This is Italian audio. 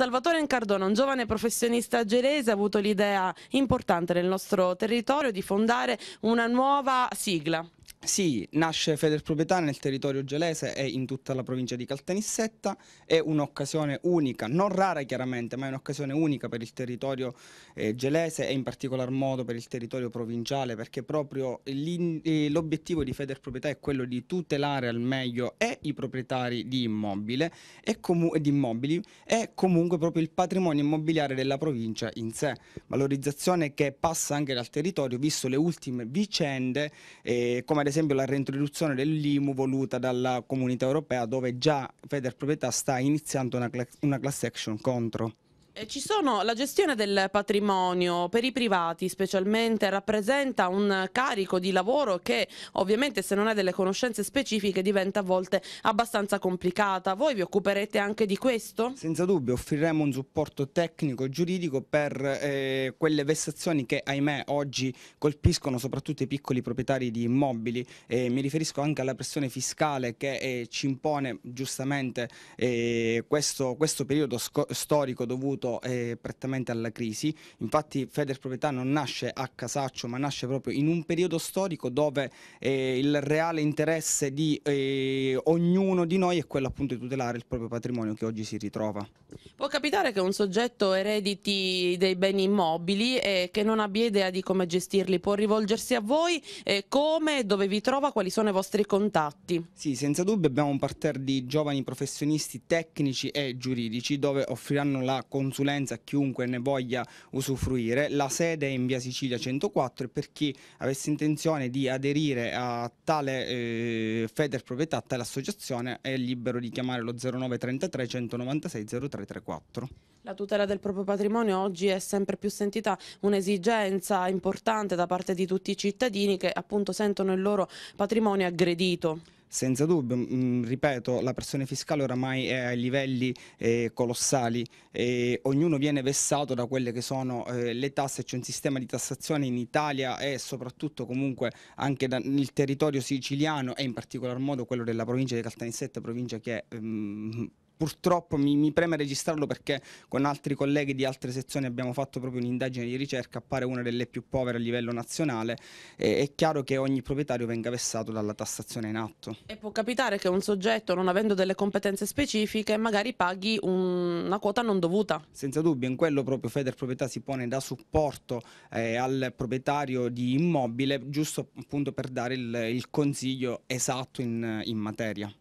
Salvatore Encardona, un giovane professionista gerese, ha avuto l'idea importante nel nostro territorio di fondare una nuova sigla. Sì, nasce Federproprietà nel territorio gelese e in tutta la provincia di Caltanissetta, è un'occasione unica, non rara chiaramente, ma è un'occasione unica per il territorio eh, gelese e in particolar modo per il territorio provinciale, perché proprio eh, l'obiettivo di Federproprietà è quello di tutelare al meglio e i proprietari di, immobile e di immobili e comunque proprio il patrimonio immobiliare della provincia in sé, valorizzazione che passa anche dal territorio, visto le ultime vicende, eh, come ad esempio la reintroduzione dell'IMU voluta dalla comunità europea dove già Federproprietà sta iniziando una, una class action contro. Eh, ci sono, la gestione del patrimonio per i privati specialmente rappresenta un carico di lavoro che ovviamente se non hai delle conoscenze specifiche diventa a volte abbastanza complicata. Voi vi occuperete anche di questo? Senza dubbio offriremo un supporto tecnico e giuridico per eh, quelle vessazioni che ahimè oggi colpiscono soprattutto i piccoli proprietari di immobili. Eh, mi riferisco anche alla pressione fiscale che eh, ci impone giustamente eh, questo, questo periodo storico dovuto arrivato eh, prettamente alla crisi, infatti Feder Proprietà non nasce a casaccio ma nasce proprio in un periodo storico dove eh, il reale interesse di eh, ognuno di noi è quello appunto di tutelare il proprio patrimonio che oggi si ritrova. Può capitare che un soggetto erediti dei beni immobili e eh, che non abbia idea di come gestirli, può rivolgersi a voi, eh, e come, dove vi trova, quali sono i vostri contatti? Sì, senza dubbio abbiamo un parterre di giovani professionisti tecnici e giuridici dove offriranno la consulenza consulenza a chiunque ne voglia usufruire. La sede è in via Sicilia 104 e per chi avesse intenzione di aderire a tale eh, Feder proprietà, a tale associazione, è libero di chiamare lo 0933 196 0334. La tutela del proprio patrimonio oggi è sempre più sentita un'esigenza importante da parte di tutti i cittadini che appunto sentono il loro patrimonio aggredito. Senza dubbio, mh, mm, mm, ripeto, la pressione fiscale oramai è ai livelli eh, colossali e ognuno viene vessato da quelle che sono eh, le tasse, c'è un sistema di tassazione in Italia e soprattutto comunque anche nel territorio siciliano e in particolar modo quello della provincia di Caltanissetta, provincia che mh, mm, purtroppo mi, mi, preme registrarlo perché con altri colleghi di altre sezioni abbiamo fatto proprio un'indagine di ricerca, appare una delle più povere a livello nazionale, e, è chiaro che ogni proprietario venga vessato dalla tassazione in atto. E può capitare che un soggetto, non avendo delle competenze specifiche, magari paghi un, una quota non dovuta. Senza dubbio, in quello proprio Feder Proprietà si pone da supporto eh, al proprietario di immobile, giusto appunto per dare il, il consiglio esatto in, in materia.